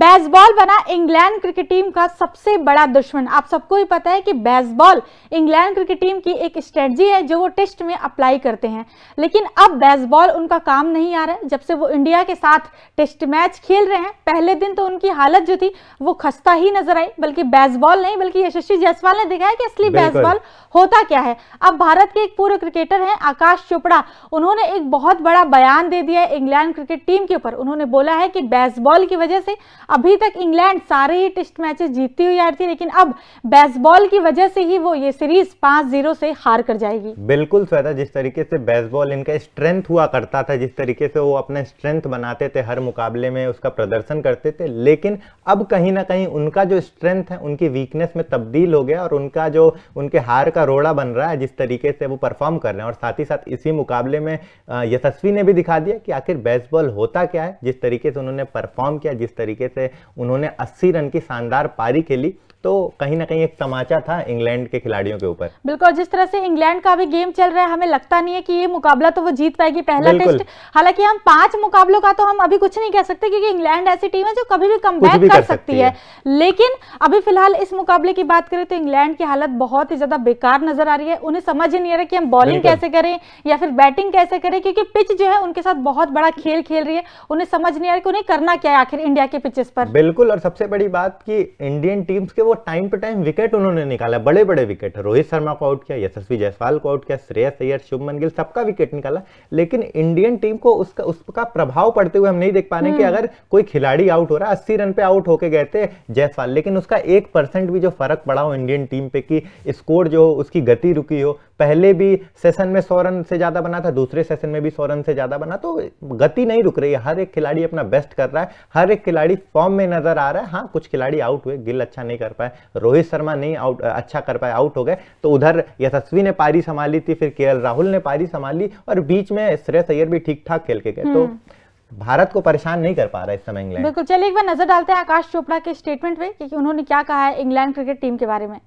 Baseball बना England cricket team का सबसे बड़ा दुश्मन आप सबको ही पता है कि बेसबॉल इंग्लैंड क्रिकेट टीम की एक स्ट्रेटजी है जो वो टेस्ट में अप्लाई करते हैं लेकिन अब बेसबॉल उनका काम नहीं आ रहा है जब से वो इंडिया के साथ टेस्ट मैच खेल रहे हैं पहले दिन तो उनकी हालत जो थी वो खस्ता ही नजर आई बल्कि बेसबॉल नहीं बल्कि यशस्वी जायसवाल ने दिखाया कि असली बेसबॉल होता क्या है अब भारत के एक पूर्व क्रिकेटर हैं आकाश चोपड़ा उन्होंने एक बहुत बड़ा बयान दे दिया है इंग्लैंड क्रिकेट टीम के ऊपर उन्होंने बोला है कि बेसबॉल की वजह से अभी तक इंग्लैंड सारे ही टेस्ट मैचेस जीतती हुई आ रही थी लेकिन अब बेसबॉल की वजह से ही वो ये सीरीज पांच जीरो से हार कर जाएगी बिल्कुल श्वेता जिस तरीके से बेसबॉल इनका स्ट्रेंथ हुआ करता था जिस तरीके से वो अपना स्ट्रेंथ बनाते थे हर मुकाबले में उसका प्रदर्शन करते थे लेकिन अब कहीं ना कहीं उनका जो स्ट्रेंथ है उनकी वीकनेस में तब्दील हो गया और उनका जो उनके हार का रोड़ा बन रहा है जिस तरीके से वो परफॉर्म कर रहे हैं और साथ ही साथ इसी मुकाबले में यशस्वी ने भी दिखा दिया कि आखिर बेसबॉल होता क्या है जिस तरीके से उन्होंने परफॉर्म किया जिस तरीके से उन्होंने 80 रन की शानदार पारी खेली तो कहीं ना कहीं एक तमाचा था इंग्लैंड के खिलाड़ियों के ऊपर बिल्कुल जिस तरह से इंग्लैंड का भी गेम चल रहा है हमें लगता नहीं है कि ये मुकाबला तो वो जीत पाएगी पहला टेस्ट हालांकि हम पांच मुकाबलों का तो हम अभी कुछ नहीं कह सकते क्योंकि इंग्लैंड ऐसी टीम है जो कभी भी कम भी कर, कर सकती है।, है लेकिन अभी फिलहाल इस मुकाबले की बात करें तो इंग्लैंड की हालत बहुत ही ज्यादा बेकार नजर आ रही है उन्हें समझ ही नहीं आ रहा कि हम बॉलिंग कैसे करें या फिर बैटिंग कैसे करें क्योंकि पिच जो है उनके साथ बहुत बड़ा खेल खेल रही है उन्हें समझ नहीं आ रहा कि उन्हें करना क्या है आखिर इंडिया के पिचेस पर बिल्कुल और सबसे बड़ी बात की इंडियन टीम्स के वो वो टाइम टू टाइम विकेट उन्होंने निकाला बड़े बड़े विकेट रोहित शर्मा को आउट किया यशस्वी जायसवाल को आउट किया श्रेयस अय्यर शुभमन गिल सबका विकेट निकाला लेकिन इंडियन टीम को उसका उसका प्रभाव पड़ते हुए हम नहीं देख पा रहे कि हम्म। अगर कोई खिलाड़ी आउट हो रहा है अस्सी रन पे आउट होके गए थे जयसवाल लेकिन उसका एक भी जो फर्क पड़ा हो इंडियन टीम पे कि स्कोर जो उसकी गति रुकी हो पहले भी सेशन में सौ रन से ज्यादा बना था दूसरे सेशन में भी सौ रन से ज्यादा बना तो गति नहीं रुक रही है हर एक खिलाड़ी अपना बेस्ट कर रहा है हर एक खिलाड़ी फॉर्म में नजर आ रहा है हाँ कुछ खिलाड़ी आउट हुए गिल अच्छा नहीं कर पाए पाए रोहित शर्मा नहीं आउट अच्छा कर पाए आउट हो गए तो उधर यशस्वी ने पारी संभाली थी फिर के राहुल ने पारी संभाली और बीच में श्रेयस अय्यर भी ठीक ठाक खेल के गए तो हम्म। भारत को परेशान नहीं कर पा रहा इस समय इंग्लैंड बिल्कुल चलिए एक बार नजर डालते हैं आकाश चोपड़ा के स्टेटमेंट में क्योंकि उन्होंने क्या कहा है इंग्लैंड क्रिकेट टीम के बारे में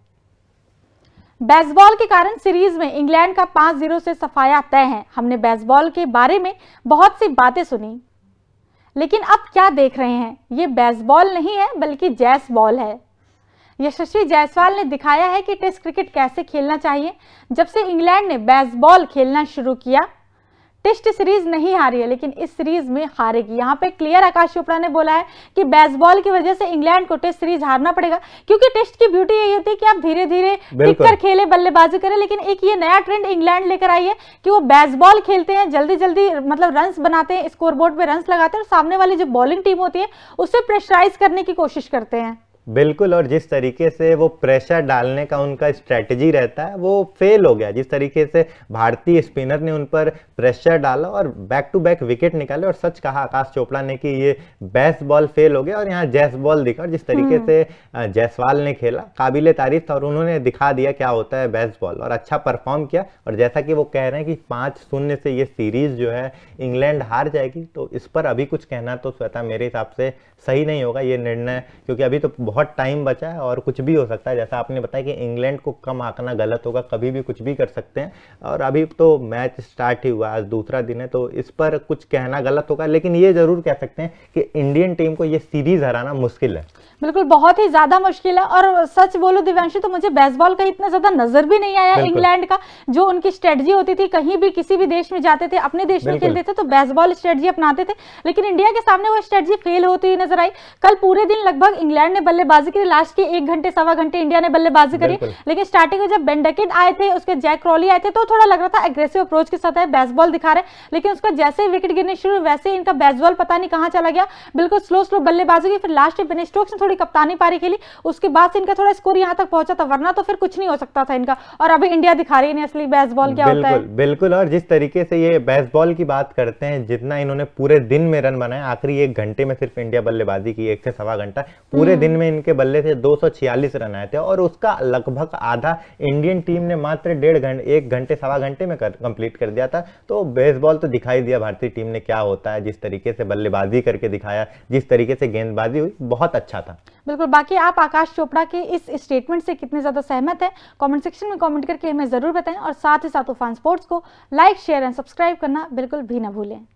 बेसबॉल के कारण सीरीज में इंग्लैंड का पांच जीरो से सफाया तय है हमने बेसबॉल के बारे में बहुत सी बातें सुनी लेकिन अब क्या देख रहे हैं ये बेसबॉल नहीं है बल्कि जैस बॉल है यशस्वी जायसवाल ने दिखाया है कि टेस्ट क्रिकेट कैसे खेलना चाहिए जब से इंग्लैंड ने बेसबॉल खेलना शुरू किया टेस्ट सीरीज नहीं हारी है लेकिन इस सीरीज में हारेगी यहाँ पे क्लियर आकाश चोपड़ा ने बोला है कि बेसबॉल की वजह से इंग्लैंड को टेस्ट सीरीज हारना पड़ेगा क्योंकि टेस्ट की ब्यूटी यही होती है कि आप धीरे धीरे टिककर खेले बल्लेबाजी करें लेकिन एक ये नया ट्रेंड इंग्लैंड लेकर आई है कि वो बेसबॉल खेलते हैं जल्दी जल्दी मतलब रन बनाते हैं स्कोरबोर्ड पर रन लगाते हैं और सामने वाली जो बॉलिंग टीम होती है उसे प्रेशराइज करने की कोशिश करते हैं बिल्कुल और जिस तरीके से वो प्रेशर डालने का उनका स्ट्रैटेजी रहता है वो फेल हो गया जिस तरीके से भारतीय स्पिनर ने उन पर प्रेशर डाला और बैक टू बैक विकेट निकाले और सच कहा आकाश चोपड़ा ने कि ये बेस्ट बॉल फेल हो गया और यहाँ जैस बॉल दिखा और जिस तरीके हम्म। से जैसवाल ने खेला काबिल तारीफ था और उन्होंने दिखा दिया क्या होता है बेस्ट बॉल और अच्छा परफॉर्म किया और जैसा कि वो कह रहे हैं कि पाँच शून्य से ये सीरीज जो है इंग्लैंड हार जाएगी तो इस पर अभी कुछ कहना तो स्वतः मेरे हिसाब से सही नहीं होगा ये निर्णय क्योंकि अभी तो बहुत टाइम बचा है और कुछ भी हो सकता है जैसा आपने बताया कि इंग्लैंड को कम आंकना गलत होगा कभी भी कुछ भी कर सकते हैं और अभी तो मैच स्टार्ट ही हुआ आज दूसरा दिन है तो इस पर कुछ कहना गलत होगा लेकिन ये ज़रूर कह सकते हैं कि इंडियन टीम को ये सीरीज़ हराना मुश्किल है बिल्कुल बहुत ही ज़्यादा मुश्किल है और सच बोलो दिव्यांशी तो मुझे बेसबॉल का इतना ज़्यादा नज़र भी नहीं आया इंग्लैंड का जो उनकी स्ट्रेटजी होती थी कहीं भी किसी भी देश में जाते थे अपने देश में खेलते थे तो बेसबॉल स्ट्रेटजी अपनाते थे लेकिन इंडिया के सामने वो स्ट्रेटजी फेल होती हुई नजर आई कल पूरे दिन लगभग इंग्लैंड ने बल्ले बल्लेबाजी करी लास्ट के एक घंटे सवा घंटे इंडिया ने बल्लेबाजी करी लेकिन स्टार्टिंग में जब बेंडकेट आए थे उसके जैक क्रॉली आए थे तो थोड़ा लग रहा था एग्रेसिव अप्रोच के साथ है बैसबॉल दिखा रहे लेकिन उसका जैसे विकेट गिरने शुरू वैसे इनका बैसबॉल पता नहीं कहाँ चला गया बिल्कुल स्लो स्लो बल्लेबाजी की फिर लास्ट में बेन स्टोक्स ने थोड़ी कप्तानी पारी खेली उसके बाद से इनका थोड़ा स्कोर यहाँ तक पहुंचा था वरना तो फिर कुछ नहीं हो सकता था इनका और अभी इंडिया दिखा रही है असली बैसबॉल क्या होता है बिल्कुल और जिस तरीके से ये बैसबॉल की बात करते हैं जितना इन्होंने पूरे दिन में रन बनाया आखिरी एक घंटे में सिर्फ इंडिया बल्लेबाजी की एक से सवा घंटा पूरे हम्म। दिन में इनके बल्ले थे दो रन आए थे और उसका लगभग आधा इंडियन टीम ने मात्र डेढ़ घंटे एक घंटे सवा घंटे में कंप्लीट कर दिया था तो बेसबॉल तो दिखाई दिया भारतीय टीम ने क्या होता है जिस तरीके से बल्लेबाजी करके दिखाया जिस तरीके से गेंदबाजी हुई बहुत अच्छा था बिल्कुल बाकी आप आकाश चोपड़ा के इस स्टेटमेंट से कितने ज़्यादा सहमत हैं कमेंट सेक्शन में कमेंट करके हमें ज़रूर बताएं और साथ ही साथ उफान स्पोर्ट्स को लाइक शेयर एंड सब्सक्राइब करना बिल्कुल भी ना भूलें